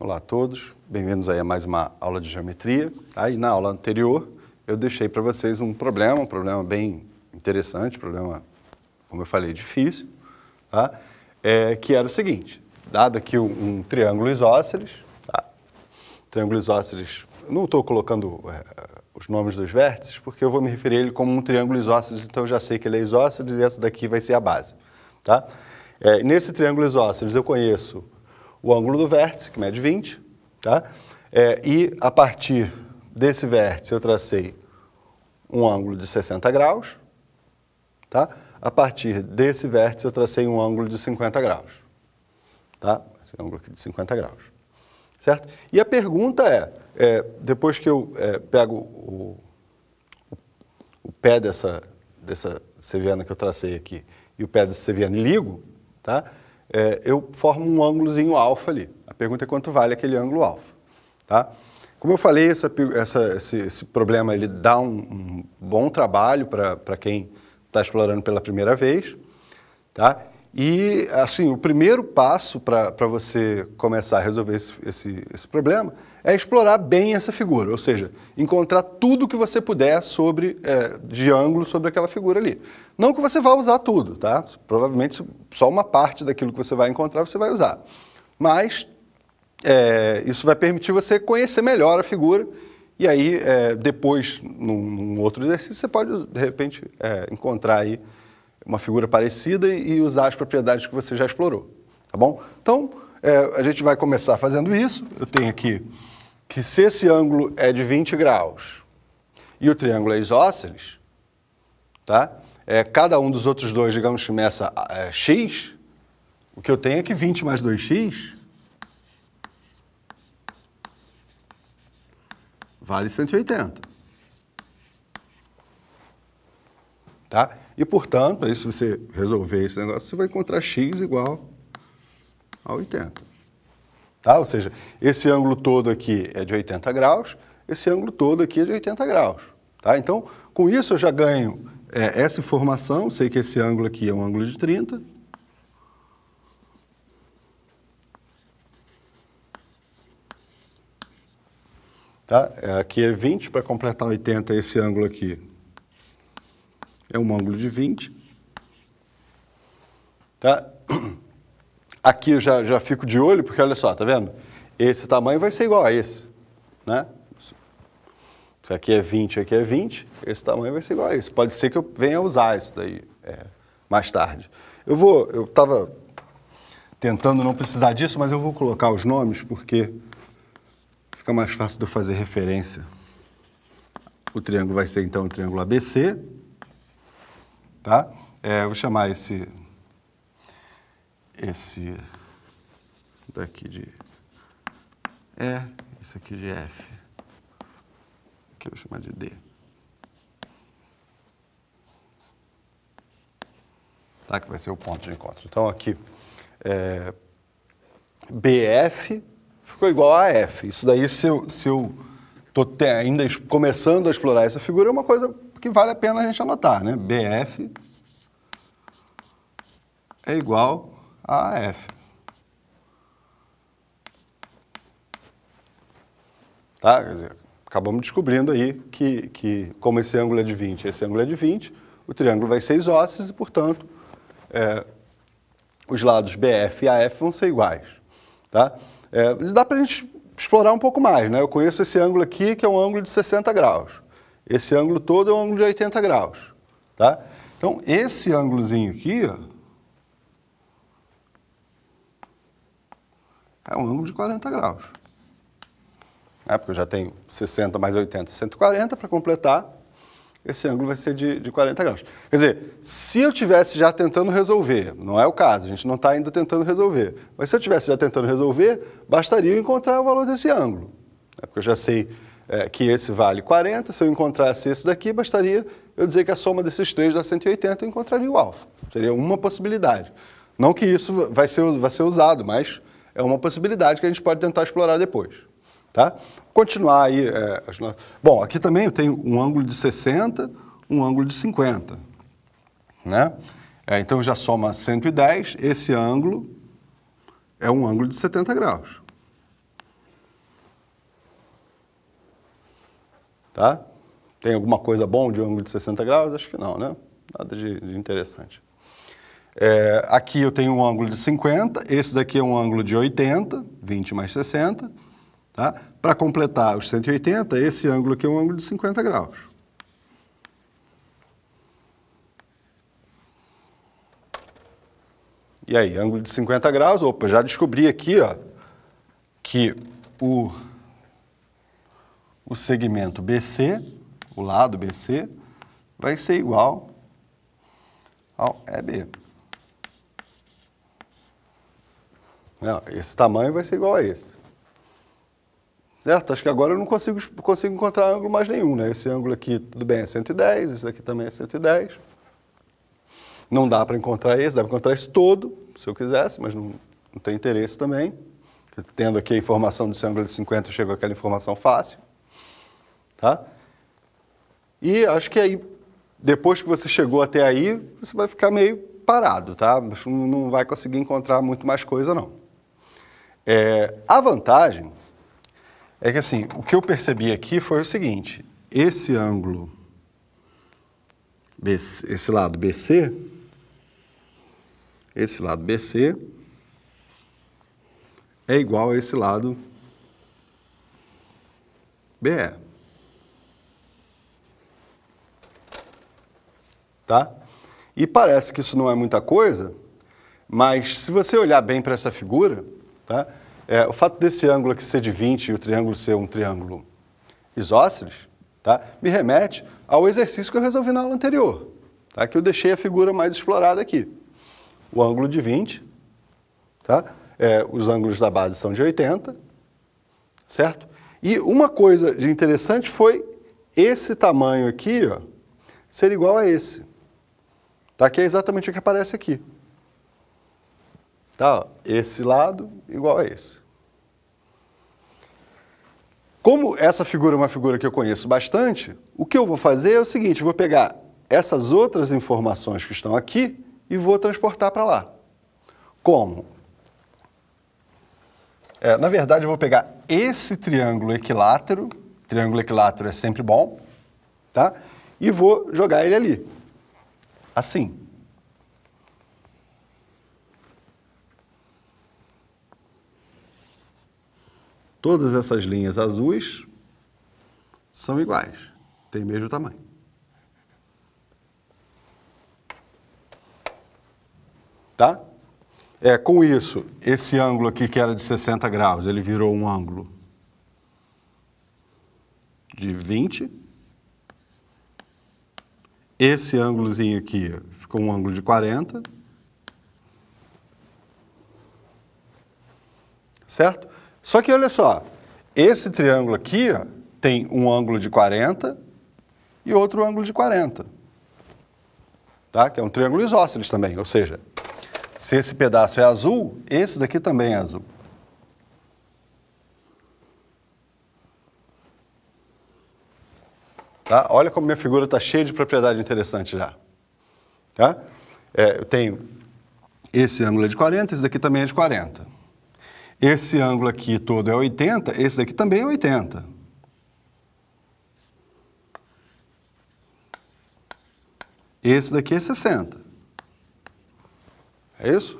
Olá a todos, bem-vindos aí a mais uma aula de geometria. Aí tá? na aula anterior eu deixei para vocês um problema, um problema bem interessante, problema, como eu falei, difícil, tá? é, que era o seguinte, dado aqui um, um triângulo isósceles, tá? triângulo isósceles, não estou colocando é, os nomes dos vértices, porque eu vou me referir a ele como um triângulo isósceles, então eu já sei que ele é isósceles e essa daqui vai ser a base. Tá? É, nesse triângulo isósceles eu conheço o ângulo do vértice, que mede 20, tá? É, e a partir desse vértice eu tracei um ângulo de 60 graus, tá? A partir desse vértice eu tracei um ângulo de 50 graus, tá? Esse ângulo aqui de 50 graus, certo? E a pergunta é, é depois que eu é, pego o, o, o, pé dessa, dessa ceviana que eu tracei aqui e o pé dessa ceviana e ligo, tá? é, eu formo um ângulozinho alfa ali. A pergunta é quanto vale aquele ângulo alfa. Tá? Como eu falei, essa, essa, esse, esse, problema ele dá um, um bom trabalho para quem está explorando pela primeira vez. Tá? E, assim, o primeiro passo para você começar a resolver esse, esse, esse, problema é explorar bem essa figura, ou seja, encontrar tudo que você puder sobre, é, de ângulo sobre aquela figura ali. Não que você vá usar tudo, tá? Provavelmente só uma parte daquilo que você vai encontrar você vai usar. Mas é, isso vai permitir você conhecer melhor a figura e aí, é, depois, num, num, outro exercício, você pode, de repente, é, encontrar aí uma figura parecida e usar as propriedades que você já explorou, tá bom? Então, é, a gente vai começar fazendo isso. Eu tenho aqui que se esse ângulo é de 20 graus e o triângulo é isósceles, tá? É, cada um dos outros dois, digamos que meça é, x, o que eu tenho é que 20 mais 2x vale 180. Tá? E, portanto, aí se você resolver esse negócio, você vai encontrar x igual a 80. Tá? Ou seja, esse ângulo todo aqui é de 80 graus, esse ângulo todo aqui é de 80 graus. Tá? Então, com isso eu já ganho é, essa informação, sei que esse ângulo aqui é um ângulo de 30, Tá? É, aqui é 20 para completar 80 esse ângulo aqui é um ângulo de 20. Tá? Aqui eu já, já fico de olho, porque olha só, tá vendo? Esse tamanho vai ser igual a esse, né? Se aqui é 20, aqui é 20, esse tamanho vai ser igual a esse. Pode ser que eu venha usar isso daí é, mais tarde. Eu vou, eu estava tentando não precisar disso, mas eu vou colocar os nomes porque fica mais fácil de eu fazer referência. O triângulo vai ser então o triângulo ABC, tá? É, vou chamar esse, esse daqui de E, esse aqui de F, que eu vou chamar de D. Tá? Que vai ser o ponto de encontro. Então aqui, é, BF ficou igual a F. Isso daí, se eu estou ainda começando a explorar essa figura, é uma coisa que vale a pena a gente anotar, né? BF é igual a AF. Tá? Quer dizer, acabamos descobrindo aí que, que, como esse ângulo é de 20 esse ângulo é de 20, o triângulo vai ser isósceles e, portanto, é, os lados BF e AF vão ser iguais. Tá? É, dá para a gente explorar um pouco mais. Né? Eu conheço esse ângulo aqui, que é um ângulo de 60 graus. Esse ângulo todo é um ângulo de 80 graus, tá? Então, esse ângulozinho aqui, ó, é um ângulo de 40 graus. É, porque eu já tenho 60 mais 80, 140 para completar, esse ângulo vai ser de, de 40 graus. Quer dizer, se eu tivesse já tentando resolver, não é o caso, a gente não está ainda tentando resolver, mas se eu tivesse já tentando resolver, bastaria eu encontrar o valor desse ângulo. É porque eu já sei é, que esse vale 40, se eu encontrasse esse daqui, bastaria eu dizer que a soma desses três dá 180 eu encontraria o alfa. Seria uma possibilidade. Não que isso vai ser, vai ser usado, mas é uma possibilidade que a gente pode tentar explorar depois. Tá? Continuar aí. É, as... Bom, aqui também eu tenho um ângulo de 60, um ângulo de 50. Né? É, então já soma 110, esse ângulo é um ângulo de 70 graus. Tá? Tem alguma coisa bom de um ângulo de 60 graus? Acho que não, né? Nada de, de interessante. É, aqui eu tenho um ângulo de 50, esse daqui é um ângulo de 80, 20 mais 60. Tá? Para completar os 180, esse ângulo aqui é um ângulo de 50 graus. E aí, ângulo de 50 graus, opa, já descobri aqui ó, que o o segmento BC, o lado BC, vai ser igual ao EB. Esse tamanho vai ser igual a esse. Certo? Acho que agora eu não consigo, consigo encontrar ângulo mais nenhum, né? Esse ângulo aqui, tudo bem, é 110, esse daqui também é 110. Não dá para encontrar esse, dá para encontrar esse todo, se eu quisesse, mas não, não tem interesse também. Tendo aqui a informação desse ângulo de 50, eu chego aquela informação fácil. Tá? E acho que aí, depois que você chegou até aí, você vai ficar meio parado, tá? Não vai conseguir encontrar muito mais coisa, não. É, a vantagem é que, assim, o que eu percebi aqui foi o seguinte, esse ângulo, esse lado BC, esse lado BC é igual a esse lado BE. tá? E parece que isso não é muita coisa, mas se você olhar bem para essa figura, tá? É, o fato desse ângulo aqui ser de 20 e o triângulo ser um triângulo isósceles, tá? me remete ao exercício que eu resolvi na aula anterior, tá? que eu deixei a figura mais explorada aqui. O ângulo de 20, tá? É, os ângulos da base são de 80, certo? E uma coisa de interessante foi esse tamanho aqui ó, ser igual a esse. Tá? Que é exatamente o que aparece aqui. Tá? Esse lado igual a esse. Como essa figura é uma figura que eu conheço bastante, o que eu vou fazer é o seguinte, vou pegar essas outras informações que estão aqui e vou transportar para lá. Como? É, na verdade, eu vou pegar esse triângulo equilátero, triângulo equilátero é sempre bom, tá? e vou jogar ele ali assim. Todas essas linhas azuis são iguais, têm o mesmo tamanho. Tá? É, com isso, esse ângulo aqui que era de 60 graus, ele virou um ângulo de 20 esse ângulozinho aqui ficou um ângulo de 40. Certo? Só que olha só, esse triângulo aqui ó, tem um ângulo de 40 e outro ângulo de 40. Tá? Que é um triângulo isósceles também, ou seja, se esse pedaço é azul, esse daqui também é azul. Tá? Olha como minha figura está cheia de propriedade interessante já. Tá? É, eu tenho esse ângulo é de 40, esse daqui também é de 40. Esse ângulo aqui todo é 80, esse daqui também é 80. Esse daqui é 60. É isso?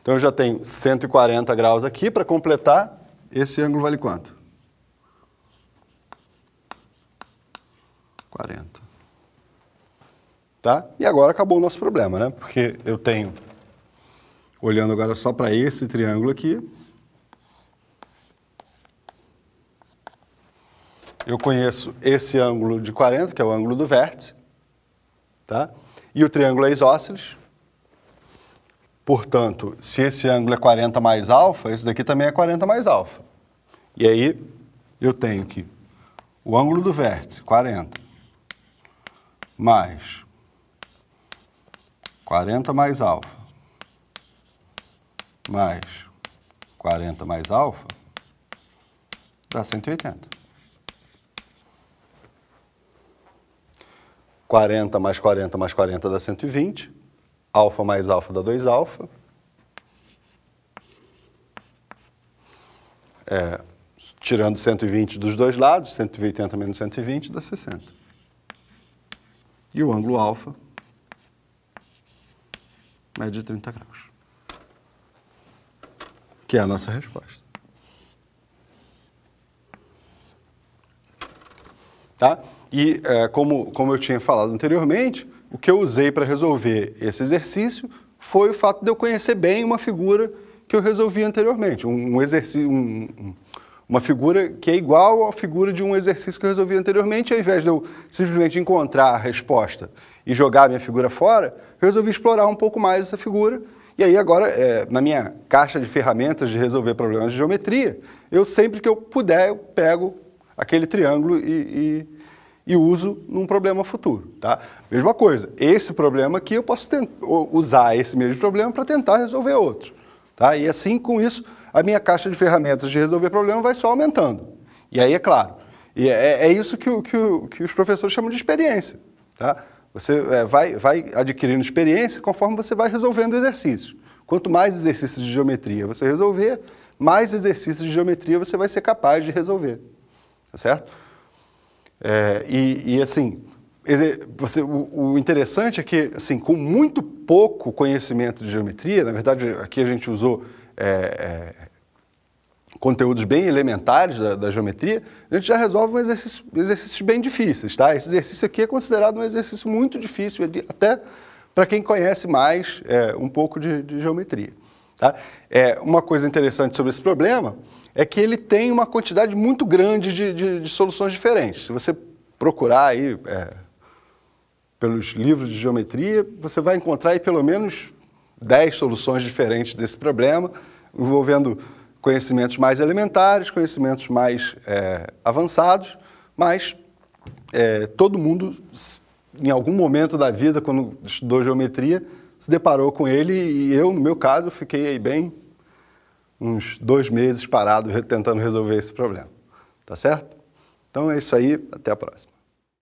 Então eu já tenho 140 graus aqui para completar. Esse ângulo vale quanto? 40. Tá? E agora acabou o nosso problema, né? Porque eu tenho, olhando agora só para esse triângulo aqui, eu conheço esse ângulo de 40, que é o ângulo do vértice, tá? e o triângulo é isósceles. Portanto, se esse ângulo é 40 mais alfa, esse daqui também é 40 mais alfa. E aí eu tenho que o ângulo do vértice, 40, mais 40 mais alfa mais 40 mais alfa dá 180. 40 mais 40 mais 40 dá 120. Alfa mais alfa dá 2 alfa. É, tirando 120 dos dois lados, 180 menos 120 dá 60. E o ângulo alfa é de 30 graus. Que é a nossa resposta. Tá? E é, como, como eu tinha falado anteriormente, o que eu usei para resolver esse exercício foi o fato de eu conhecer bem uma figura que eu resolvi anteriormente, um, um exercício, um, uma figura que é igual à figura de um exercício que eu resolvi anteriormente, ao invés de eu simplesmente encontrar a resposta e jogar a minha figura fora, eu resolvi explorar um pouco mais essa figura. E aí agora, é, na minha caixa de ferramentas de resolver problemas de geometria, eu sempre que eu puder, eu pego aquele triângulo e, e e uso num problema futuro. Tá? Mesma coisa, esse problema aqui eu posso usar esse mesmo problema para tentar resolver outro. Tá? E assim, com isso, a minha caixa de ferramentas de resolver problema vai só aumentando. E aí, é claro, e é, é isso que, o, que, o, que, os professores chamam de experiência. Tá? Você é, vai, vai adquirindo experiência conforme você vai resolvendo exercícios. Quanto mais exercícios de geometria você resolver, mais exercícios de geometria você vai ser capaz de resolver. Tá certo? É, e, e assim, você, o, o, interessante é que, assim, com muito pouco conhecimento de geometria, na verdade, aqui a gente usou é, é, conteúdos bem elementares da, da, geometria, a gente já resolve um exercício, exercícios bem difíceis, tá? Esse exercício aqui é considerado um exercício muito difícil, até para quem conhece mais é, um pouco de, de geometria. Tá? É, uma coisa interessante sobre esse problema é que ele tem uma quantidade muito grande de, de, de soluções diferentes. Se você procurar aí é, pelos livros de geometria, você vai encontrar aí pelo menos 10 soluções diferentes desse problema, envolvendo conhecimentos mais elementares, conhecimentos mais é, avançados, mas é, todo mundo, em algum momento da vida, quando estudou geometria, se deparou com ele e eu, no meu caso, fiquei aí bem uns dois meses parado tentando resolver esse problema. Tá certo? Então é isso aí, até a próxima.